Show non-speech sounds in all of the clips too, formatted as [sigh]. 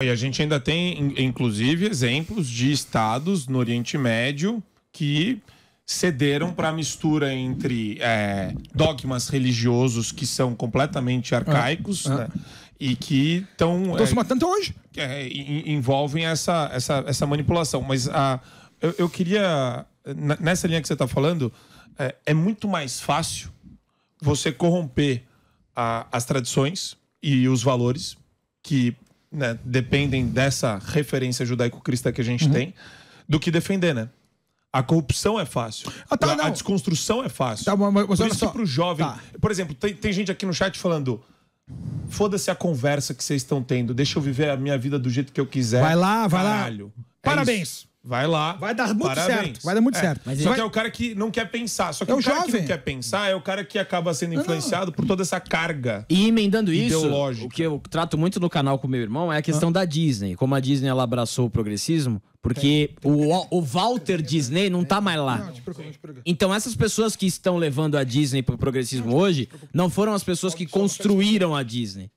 E a gente ainda tem, inclusive, exemplos de estados no Oriente Médio que cederam para a mistura entre é, dogmas religiosos que são completamente arcaicos ah, ah. Né? e que estão. Estão é, se matando hoje. É, envolvem essa, essa, essa manipulação. Mas a, ah, eu, eu queria. Nessa linha que você está falando, é, é, muito mais fácil você corromper a, as tradições e os valores que né, dependem dessa referência judaico-crista que a gente uhum. tem, do que defender, né? A corrupção é fácil. Ah, tá, a, a, desconstrução é fácil. Tá, mas, mas por isso só. pro jovem. Tá. Por exemplo, tem, tem gente aqui no chat falando. Foda-se a conversa que vocês estão tendo. Deixa eu viver a minha vida do jeito que eu quiser. Vai lá, vai Caralho. lá. É Parabéns. Vai lá. Vai dar muito parabéns. certo. Vai dar muito é. certo. Mas só vai... que é o cara que não quer pensar. Só que é o, o cara jovem. que não quer pensar é o cara que acaba sendo influenciado não. por toda essa carga. E emendando isso, o que eu trato muito no canal com meu irmão é a questão ah. da Disney. Como a Disney ela abraçou o progressismo, porque tem, tem, o, o Walter tem, Disney não tá mais lá. Não, te preocupa, te preocupa. Então essas pessoas que estão levando a Disney pro progressismo não, hoje não foram as pessoas que construíram a Disney.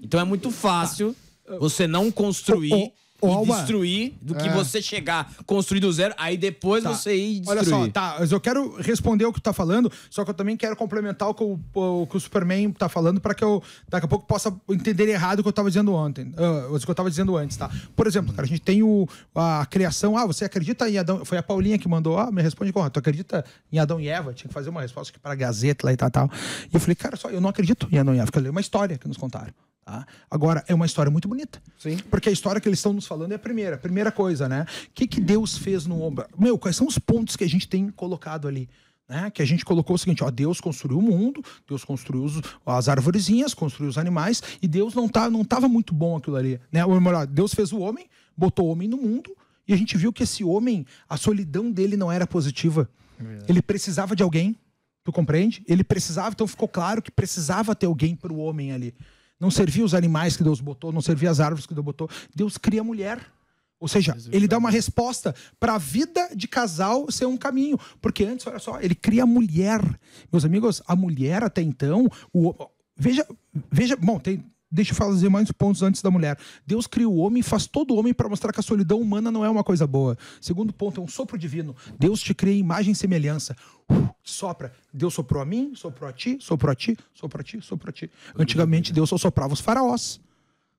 Então é muito fácil tá. você não construir e destruir do que é. você chegar, construir do zero, aí depois tá. você ir destruir. Olha só, tá, mas eu quero responder o que tu tá falando, só que eu também quero complementar o que o, o, que o Superman tá falando para que eu daqui a pouco possa entender errado o que eu tava dizendo ontem, uh, o que eu tava dizendo antes, tá? Por exemplo, cara, a gente tem o, a criação, ah, você acredita em Adão, foi a Paulinha que mandou, ah, me responde com, tu acredita em Adão e Eva? Tinha que fazer uma resposta para Gazeta lá e tal, tal. E eu falei, cara, só eu não acredito em Adão e Eva, porque eu li uma história que nos contaram. Tá? Agora, é uma história muito bonita. Sim. Porque a história que eles estão nos falando é a primeira, a primeira coisa, né? O que, que Deus fez no homem? Meu, quais são os pontos que a gente tem colocado ali? Né? Que a gente colocou o seguinte: ó, Deus construiu o mundo, Deus construiu os, as arvorezinhas, construiu os animais, e Deus não tá, não estava muito bom aquilo ali. Né? Ou melhor, Deus fez o homem, botou o homem no mundo, e a gente viu que esse homem, a solidão dele não era positiva. É Ele precisava de alguém, tu compreende? Ele precisava, então ficou claro que precisava ter alguém para o homem ali. Não servia os animais que Deus botou, não servia as árvores que Deus botou. Deus cria a mulher. Ou seja, ele dá uma resposta para a vida de casal ser um caminho. Porque antes, olha só, ele cria a mulher. Meus amigos, a mulher até então, o, veja, veja, bom, tem deixa eu fazer mais pontos antes da mulher. Deus cria o homem, faz todo homem para mostrar que a solidão humana não é uma coisa boa. Segundo ponto, é um sopro divino. Deus te cria imagem e semelhança. Uh, sopra. Deus soprou a mim, soprou a ti, soprou a ti, soprou a ti, soprou a ti. Antigamente Deus só soprava os faraós.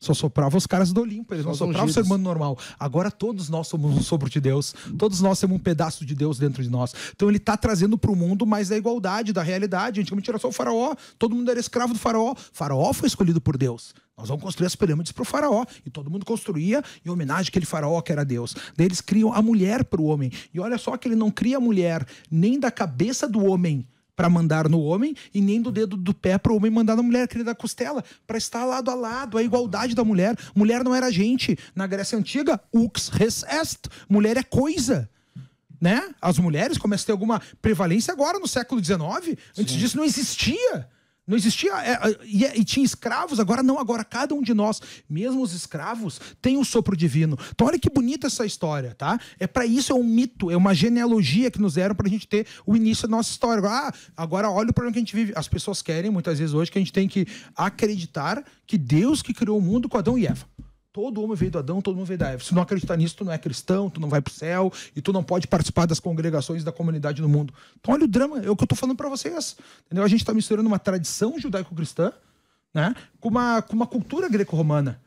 Só soprava os caras do Olimpo, ele Só não soprava o ser humano normal. Agora todos nós somos um sopro de Deus, todos nós temos um pedaço de Deus dentro de nós. Então ele está trazendo para o mundo mais da é igualdade, da realidade. Antigamente era só o faraó, todo mundo era escravo do faraó. faraó foi escolhido por Deus. Nós vamos construir as pirâmides para o faraó. E todo mundo construía em homenagem àquele faraó que era Deus. Daí eles criam a mulher para o homem. E olha só que ele não cria a mulher nem da cabeça do homem, para mandar no homem e nem do dedo do pé para o homem mandar na mulher, querida costela, para estar lado a lado, a igualdade da mulher. Mulher não era gente. Na Grécia Antiga, ux res est. Mulher é coisa. Né? As mulheres começam a ter alguma prevalência agora no século XIX. Antes Sim. disso não existia. Não existia. É, é, é, e, tinha escravos, agora não, agora cada um de nós, mesmo os escravos, tem o um sopro divino. Então, olha que bonita essa história, tá? É para isso, é um mito, é uma genealogia que nos deram para a gente ter o início da nossa história. Ah, agora olha o problema que a gente vive. As pessoas querem, muitas vezes hoje, que a gente tem que acreditar que Deus que criou o mundo com Adão e Eva. Todo homem veio do Adão, todo mundo veio da Eva. Se não acreditar nisso, tu não é cristão, tu não vai pro céu e tu não pode participar das congregações da comunidade no mundo. Então, olha o drama, é o que eu tô falando para vocês. Entendeu? A gente tá misturando uma tradição judaico-cristã né, com, uma, com uma cultura greco-romana.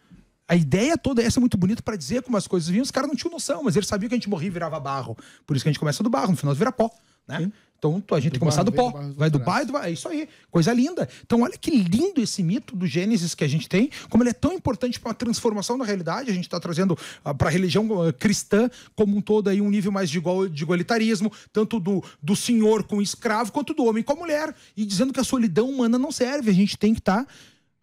A ideia toda é essa é muito bonita para dizer como as coisas vinham. Os caras não tinham noção, mas eles sabiam que a gente morria e virava barro. Por isso que a gente começa do barro, no final vira pó né? Sim. Então a gente tem começar do pó. Do vai do pai, do... é isso aí. Coisa linda. Então olha que lindo esse mito do Gênesis que a gente tem, como ele é tão importante para a transformação da realidade. A gente está trazendo ah, para a religião ah, cristã como um todo aí um nível mais de, igual, de igualitarismo, tanto do, do senhor com o escravo, quanto do homem com a mulher, e dizendo que a solidão humana não serve. A gente tem que estar tá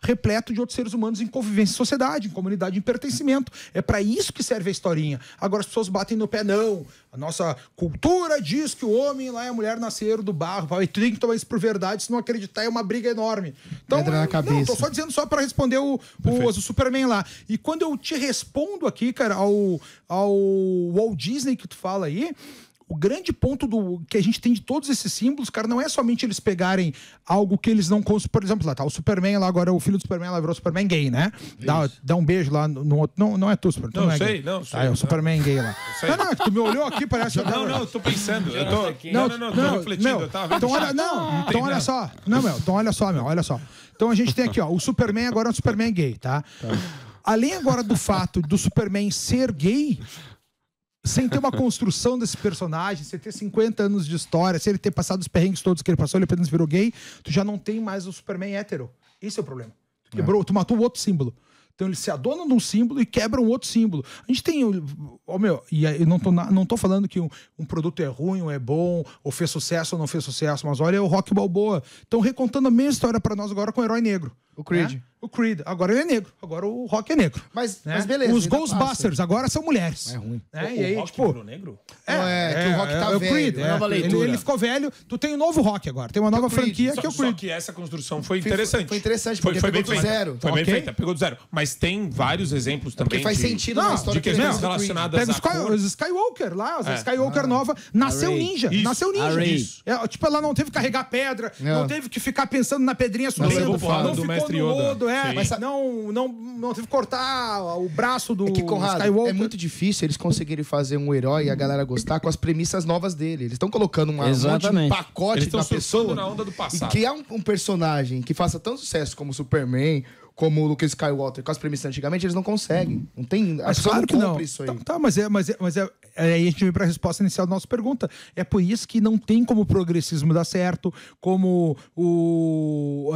repleto de outros seres humanos em convivência em sociedade, em comunidade, em pertencimento. É para isso que serve a historinha. Agora as pessoas batem no pé, não. A nossa cultura diz que o homem lá e a mulher nasceram do barro. E tu tem que tomar isso por verdade, se não acreditar é uma briga enorme. Então, Pedra na cabeça. Não, tô só dizendo só para responder o, o, o, Superman lá. E quando eu te respondo aqui, cara, ao, ao Walt Disney que tu fala aí, o grande ponto do que a gente tem de todos esses símbolos, cara, não é somente eles pegarem algo que eles não consomem. Por exemplo, lá tá o Superman lá, agora o filho do Superman lá virou Superman gay, né? Dá, dá um beijo lá no outro. Não, não é tu, Superman. Não, não é sei, não. Sei, tá, é o Superman gay lá. Não, não, tu me olhou aqui, parece. Não, não, eu tô pensando. Eu tô... Não, não, não, tô refletindo. Eu tava então, olha, não, então olha só. Não, meu, então olha só, meu, olha só. Então a gente tem aqui, ó, o Superman agora é um Superman gay, tá? tá. Além agora do fato do Superman ser gay, sem ter uma [laughs] construção desse personagem, sem ter 50 anos de história, sem ele ter passado os perrengues todos que ele passou, ele apenas virou gay, tu já não tem mais o Superman hétero. Esse é o problema. Tu é. quebrou, é. tu matou o outro símbolo. Então eles se adonam de um símbolo e quebram outro símbolo. A gente tem. Oh, meu, e eu não tô, não tô falando que um, um, produto é ruim, ou é bom, ou fez sucesso ou não fez sucesso, mas olha o Rock Balboa. Estão recontando a mesma história para nós agora com o Herói Negro. O Creed. Né? o Creed. Agora ele é negro. Agora o rock é negro. Mas, né? mas beleza. Os Ghostbusters agora são mulheres. É ruim. Né? O, e aí, o rock tipo, negro? É, é, que o é, rock tá é, velho. O Creed, né? é, nova leitura. Ele, ele, ficou velho. Tu tem um novo rock agora. Tem uma nova franquia só, que é o Creed. Só que essa construção foi interessante. Foi, foi interessante, porque foi, foi pegou bem do feita. zero. Foi okay. bem feita, pegou do zero. Mas tem vários exemplos também. Porque faz de, sentido não, na história. De questões relacionadas Pega a cor. os Skywalker lá, os é. Skywalker ah. nova. Nasceu ninja. Nasceu ninja. É, tipo, ela não teve que carregar pedra, não teve que ficar pensando na pedrinha subindo, não ficou no odo é. Mas, não, não, não teve que cortar o braço do é que, Conrado, Skywalker. É muito difícil eles conseguirem fazer um herói e a galera gostar com as premissas novas dele. Eles estão colocando uma, um, de pacote eles da pessoa. na onda do passado. E criar é um, um personagem que faça tanto sucesso como Superman, como o Luke Skywalker com as premissas antigamente, eles não conseguem. Não tem. Mas claro que não. Isso aí. Tá, tá, mas é, mas é, mas é, é aí a gente vem para a resposta inicial da nossa pergunta. É por isso que não tem como o progressismo dar certo, como o,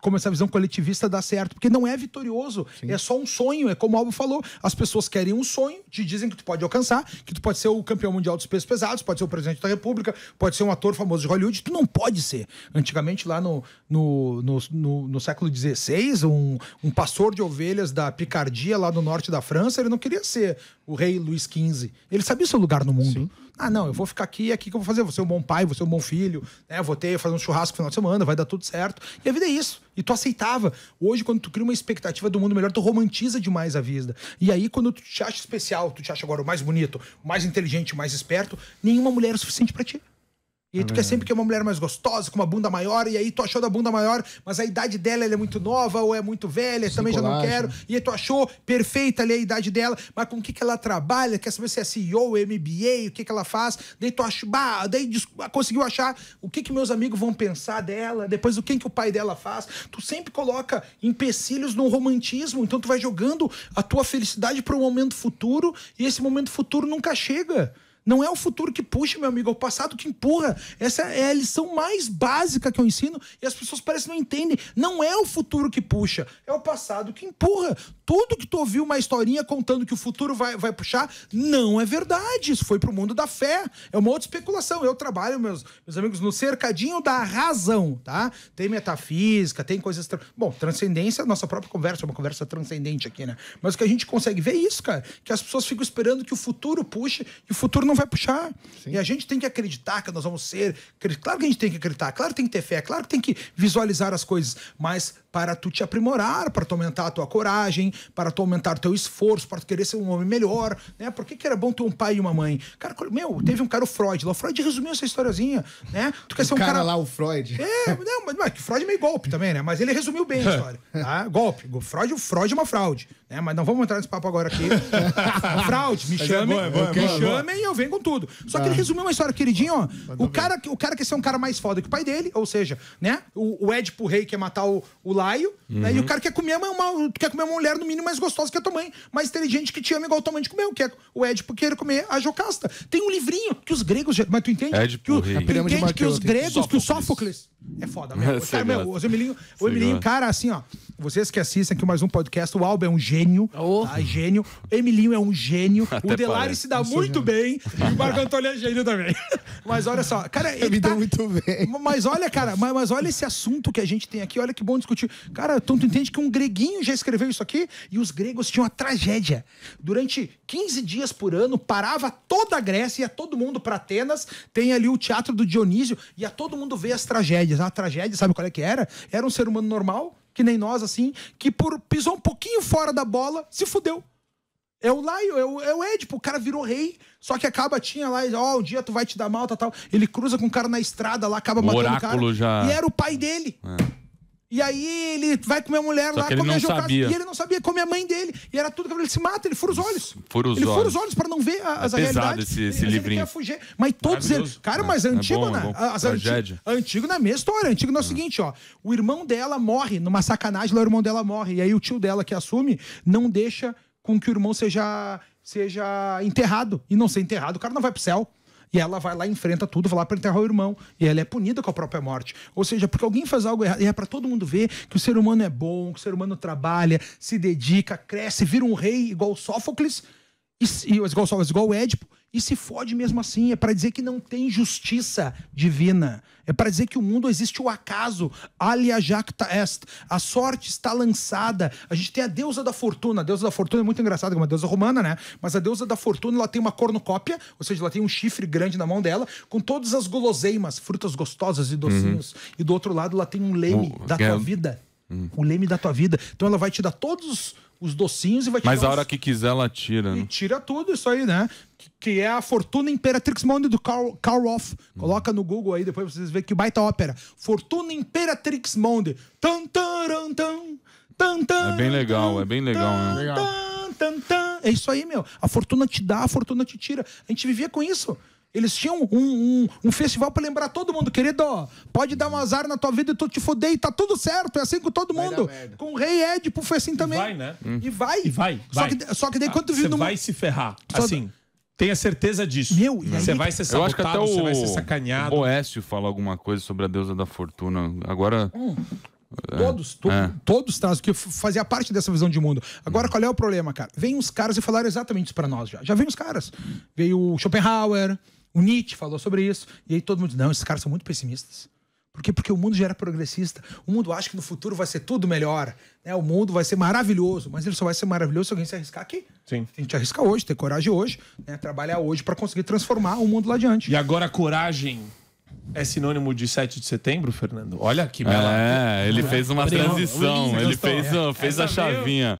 como essa visão coletivista dá certo, porque não é vitorioso, Sim. é só um sonho, é como o Alvo falou, as pessoas querem um sonho, te dizem que tu pode alcançar, que tu pode ser o campeão mundial dos pesos pesados, pode ser o presidente da república, pode ser um ator famoso de Hollywood, tu não pode ser. Antigamente, lá no, no, no, no, no século XVI, um, um pastor de ovelhas da Picardia, lá no norte da França, ele não queria ser o rei Luís XV, ele sabia seu lugar no mundo. Sim. Ah, não, eu vou ficar aqui e é aqui que eu vou fazer. Vou ser é um bom pai, vou ser é um bom filho, né? Vou ter, fazer um churrasco no final de semana, vai dar tudo certo. E a vida é isso. E tu aceitava. Hoje, quando tu cria uma expectativa do mundo melhor, tu romantiza demais a vida. E aí, quando tu te acha especial, tu te acha agora o mais bonito, o mais inteligente, o mais esperto, nenhuma mulher é o suficiente para ti. E aí tu é quer sempre que é uma mulher mais gostosa, com uma bunda maior, e aí tu achou da bunda maior, mas a idade dela é muito nova ou é muito velha, também já não quero. E aí tu achou perfeita ali a idade dela, mas com o que, que ela trabalha, quer saber se é CEO, MBA, o que, que ela faz. Daí tu achou, bah, daí conseguiu achar o que, que meus amigos vão pensar dela, depois o que que o pai dela faz. Tu sempre coloca empecilhos no romantismo, então tu vai jogando a tua felicidade para um momento futuro, e esse momento futuro nunca chega. Não é o futuro que puxa, meu amigo, é o passado que empurra. Essa é a lição mais básica que eu ensino e as pessoas parecem não entendem. Não é o futuro que puxa, é o passado que empurra tudo que tu ouviu uma historinha contando que o futuro vai, vai puxar, não é verdade. Isso foi pro mundo da fé. É uma outra especulação. Eu trabalho, meus, meus amigos, no cercadinho da razão, tá? Tem metafísica, tem coisas. Tra... Bom, transcendência, nossa própria conversa, é uma conversa transcendente aqui, né? Mas o que a gente consegue ver é isso, cara. Que as pessoas ficam esperando que o futuro puxe e o futuro não vai puxar. Sim. E a gente tem que acreditar que nós vamos ser. Claro que a gente tem que acreditar, claro que tem que ter fé, claro que tem que visualizar as coisas, mas para tu te aprimorar, para tu aumentar a tua coragem, para tu aumentar o teu esforço, para tu querer ser um homem melhor, né? Por que, que era bom ter um pai e uma mãe? Cara, meu, teve um cara, o Freud, o Freud resumiu essa historiazinha, né? Tu quer ser um cara, cara... lá, o Freud. É, não, mas, mas Freud é meio golpe também, né? Mas ele resumiu bem a [laughs] história, tá? Golpe. Freud, o Freud é uma fraude. Né? Mas não vamos entrar nesse papo agora aqui. [laughs] Fraude, me chamem. É é me é, é chamem e eu venho com tudo. Só que ele ah. resumiu uma história, queridinho, ó. O cara, o cara quer ser é um cara mais foda que o pai dele, ou seja, né? O, o Edipo Rei quer matar o, o Laio, uhum. né? E o uhum. cara quer comer uma, uma, quer comer uma mulher, no mínimo, mais gostosa que a tua mãe, mais inteligente que te ama igual a tua mãe te comer Que é o Edipo querer comer a Jocasta. Tem um livrinho que os gregos. Mas tu entende? Edipo que o, Rei. Tu entende que os gregos, que o Sófocles. É foda mesmo. Cara, meu, [laughs] o Emilinho, o Emilinho, cara, assim, ó. Vocês que assistem aqui mais um podcast, o Alba é um gênio. Oh. Tá? Gênio. Emilinho é um gênio. [laughs] Até o Delari se dá muito gênio. bem. E o Marco Antônio é gênio também. [laughs] Mas olha só, cara. Ele Me tá... deu muito bem. Mas olha, cara, mas, mas, olha esse assunto que a gente tem aqui. Olha que bom discutir. Cara, então tu entende que um greguinho já escreveu isso aqui e os gregos tinham uma tragédia. Durante 15 dias por ano, parava toda a Grécia, ia todo mundo para Atenas, tem ali o teatro do Dionísio, ia todo mundo ver as tragédias. A tragédia, sabe qual é que era? Era um ser humano normal que nem nós, assim, que por pisou um pouquinho fora da bola, se fudeu. É o Laio, é o, é o Edipo, o cara virou rei, só que acaba, tinha lá, ó, oh, um dia tu vai te dar mal, tal, tal. Ele cruza com o um cara na estrada lá, acaba o matando o cara. Já... E era o pai dele. É. E aí ele vai comer a mulher Só lá, come a Jocasta. E ele não sabia, come a mãe dele. E era tudo que ele se mata, ele fura os olhos. Fura os ele olhos. fura os olhos pra não ver a, é as realidades. Esse, esse ele, livrinho. quer fugir. Mas todos eles. Cara, é mas é antigo, é bom, né? É antigo, na é mesma história. Antigo é o ah. seguinte, ó. O irmão dela morre, numa sacanagem lá, o irmão dela morre. E aí o tio dela que assume não deixa com que o irmão seja, seja enterrado. E não ser enterrado, o cara não vai pro céu. E ela vai lá, enfrenta tudo, vai lá para enterrar o irmão. E ela é punida com a própria morte. Ou seja, porque alguém faz algo errado. E é para todo mundo ver que o ser humano é bom, que o ser humano trabalha, se dedica, cresce, vira um rei igual Sófocles, e, igual, igual edipo Édipo e se fode mesmo assim. É para dizer que não tem justiça divina. É para dizer que o mundo existe o acaso. Alia jacta est. A sorte está lançada. A gente tem a deusa da fortuna. A deusa da fortuna é muito engraçada, é uma deusa romana, né? Mas a deusa da fortuna, ela tem uma cornucópia, ou seja, ela tem um chifre grande na mão dela, com todas as guloseimas, frutas gostosas e docinhos. Uhum. E do outro lado, ela tem um leme da tua vida. Hum. O leme da tua vida. Então ela vai te dar todos os docinhos e vai te Mas a hora os... que quiser, ela tira, né? E tira tudo isso aí, né? Que, que é a Fortuna Imperatrix Mundi do Carl Karl Hum. Coloca no Google aí, depois vocês vêem que baita ópera. Fortuna Imperatrix Mundi. Tan, tan, tan, tan, tan, é bem legal, tan, é bem legal, tan, né? Legal. Tan, tan, tan. É isso aí, meu. A fortuna te dá, a fortuna te tira. A gente vivia com isso. Eles tinham um, um, um festival para lembrar todo mundo, querido, pode dar um azar na tua vida e tu te fudei, tá tudo certo, é assim com todo mundo. Com o Rei Édipo foi assim também. E vai, né? E vai. E vai, vai. Só, que, só que daí ah, quando tu viu... Você vai se ferrar, só assim... Tenha certeza disso. Meu, você vai ser sabotado, Eu acho que até o, você vai ser sacaneado. O Oécio fala alguma coisa sobre a deusa da fortuna. Agora. Hum. É, todos, to, é. todos trazem, que fazia parte dessa visão de mundo. Agora, hum. qual é o problema, cara? Vem uns caras e falaram exatamente isso pra nós já. Já vem os caras. Veio o Schopenhauer, o Nietzsche falou sobre isso, e aí todo mundo diz, não, esses caras são muito pessimistas. Por quê? Porque o mundo já era progressista. O mundo acha que no futuro vai ser tudo melhor. Né? O mundo vai ser maravilhoso, mas ele só vai ser maravilhoso se alguém se arriscar aqui. Sim. A gente arrisca hoje, ter coragem hoje, né? trabalhar hoje para conseguir transformar o mundo lá adiante. E agora, coragem é sinônimo de 7 de setembro, Fernando? Olha que bela. É, ele fez uma transição, ele fez, é, fez é a chavinha.